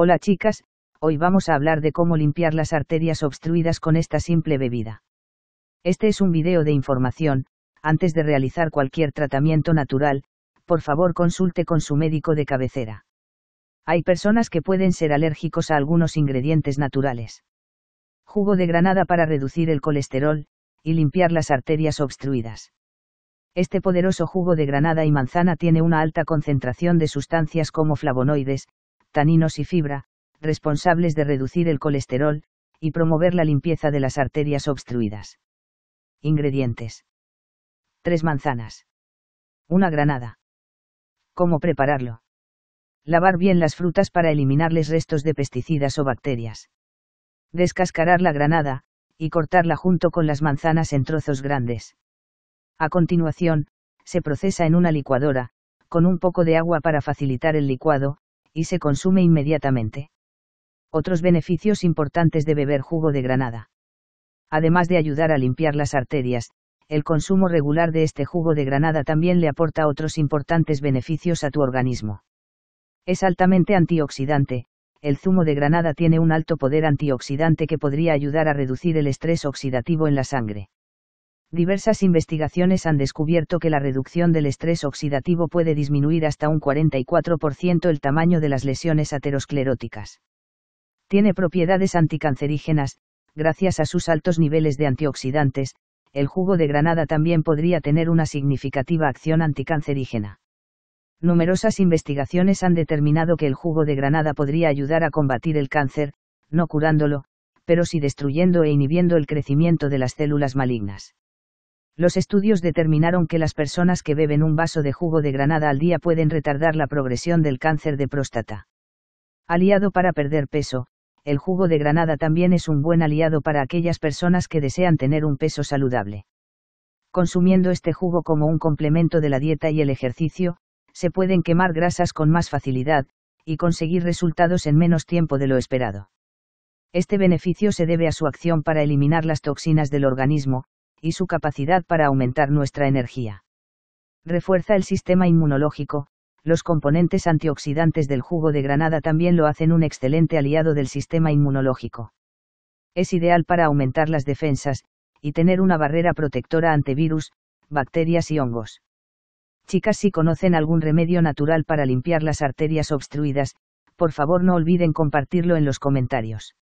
Hola chicas, hoy vamos a hablar de cómo limpiar las arterias obstruidas con esta simple bebida. Este es un video de información, antes de realizar cualquier tratamiento natural, por favor consulte con su médico de cabecera. Hay personas que pueden ser alérgicos a algunos ingredientes naturales. Jugo de granada para reducir el colesterol, y limpiar las arterias obstruidas. Este poderoso jugo de granada y manzana tiene una alta concentración de sustancias como flavonoides, taninos y fibra, responsables de reducir el colesterol, y promover la limpieza de las arterias obstruidas. Ingredientes. 3 manzanas. Una granada. ¿Cómo prepararlo? Lavar bien las frutas para eliminarles restos de pesticidas o bacterias. Descascarar la granada, y cortarla junto con las manzanas en trozos grandes. A continuación, se procesa en una licuadora, con un poco de agua para facilitar el licuado, y se consume inmediatamente. Otros beneficios importantes de beber jugo de granada. Además de ayudar a limpiar las arterias, el consumo regular de este jugo de granada también le aporta otros importantes beneficios a tu organismo. Es altamente antioxidante, el zumo de granada tiene un alto poder antioxidante que podría ayudar a reducir el estrés oxidativo en la sangre. Diversas investigaciones han descubierto que la reducción del estrés oxidativo puede disminuir hasta un 44% el tamaño de las lesiones ateroscleróticas. Tiene propiedades anticancerígenas, gracias a sus altos niveles de antioxidantes, el jugo de granada también podría tener una significativa acción anticancerígena. Numerosas investigaciones han determinado que el jugo de granada podría ayudar a combatir el cáncer, no curándolo, pero sí destruyendo e inhibiendo el crecimiento de las células malignas. Los estudios determinaron que las personas que beben un vaso de jugo de granada al día pueden retardar la progresión del cáncer de próstata. Aliado para perder peso, el jugo de granada también es un buen aliado para aquellas personas que desean tener un peso saludable. Consumiendo este jugo como un complemento de la dieta y el ejercicio, se pueden quemar grasas con más facilidad, y conseguir resultados en menos tiempo de lo esperado. Este beneficio se debe a su acción para eliminar las toxinas del organismo, y su capacidad para aumentar nuestra energía. Refuerza el sistema inmunológico, los componentes antioxidantes del jugo de granada también lo hacen un excelente aliado del sistema inmunológico. Es ideal para aumentar las defensas, y tener una barrera protectora ante virus, bacterias y hongos. Chicas, si conocen algún remedio natural para limpiar las arterias obstruidas, por favor no olviden compartirlo en los comentarios.